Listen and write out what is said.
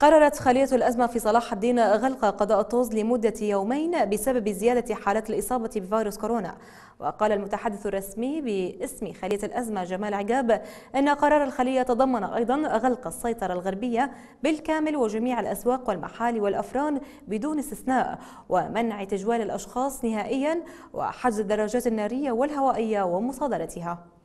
قررت خلية الأزمة في صلاح الدين غلق قضاء طوز لمدة يومين بسبب زيادة حالات الإصابة بفيروس كورونا وقال المتحدث الرسمي باسم خلية الأزمة جمال عقاب أن قرار الخلية تضمن أيضا غلق السيطرة الغربية بالكامل وجميع الأسواق والمحال والأفران بدون استثناء ومنع تجوال الأشخاص نهائيا وحجز الدراجات النارية والهوائية ومصادرتها